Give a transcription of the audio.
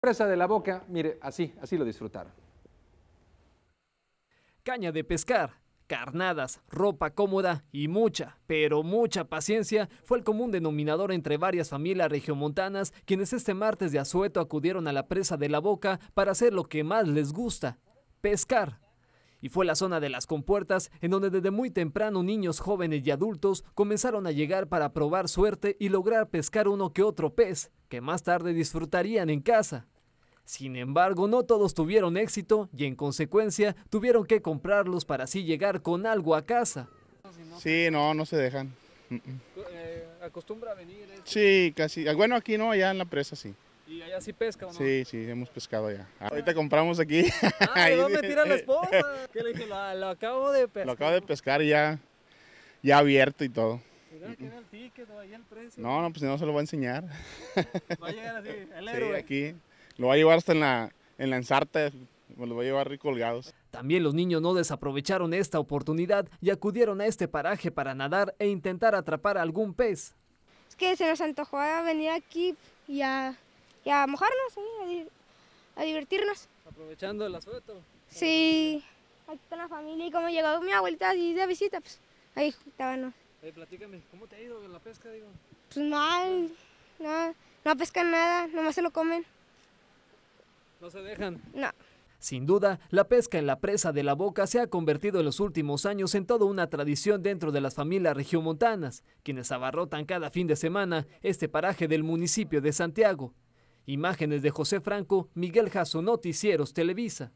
presa de la boca, mire, así, así lo disfrutaron. Caña de pescar, carnadas, ropa cómoda y mucha, pero mucha paciencia fue el común denominador entre varias familias regiomontanas quienes este martes de Azueto acudieron a la presa de la Boca para hacer lo que más les gusta, pescar. Y fue la zona de las compuertas en donde desde muy temprano niños, jóvenes y adultos comenzaron a llegar para probar suerte y lograr pescar uno que otro pez, que más tarde disfrutarían en casa. Sin embargo, no todos tuvieron éxito y en consecuencia tuvieron que comprarlos para así llegar con algo a casa. Sí, no, no se dejan. Mm, mm. Eh, ¿Acostumbra venir? Sí, casi. Bueno, aquí no, allá en la presa sí. ¿Y allá sí pesca no? Sí, sí, hemos pescado allá. Ahorita compramos aquí. Ah, ¿de dónde tira la esposa? ¿Qué le dije? Lo, acabo de pescar. Lo acabo de pescar ya, ya abierto y todo. el ticket, el precio. No, no, pues no se lo voy a enseñar. Va a llegar así, el héroe. Sí, aquí. Lo va a llevar hasta en la, en me lo va a llevar colgados. También los niños no desaprovecharon esta oportunidad y acudieron a este paraje para nadar e intentar atrapar algún pez. Es que se nos antojó venir aquí y a y a mojarnos, ¿eh? a, divertirnos. Aprovechando el asunto Sí, aquí está la familia y como llegó mi abuelita de visita, pues ahí estábamos. Oye, platícame, ¿cómo te ha ido la pesca, digo? Pues mal, no, no pescan nada, nomás se lo comen. ¿No se dejan? No. Sin duda, la pesca en la presa de la boca se ha convertido en los últimos años en toda una tradición dentro de las familias regiomontanas, quienes abarrotan cada fin de semana este paraje del municipio de Santiago. Imágenes de José Franco, Miguel Jasso, Noticieros Televisa.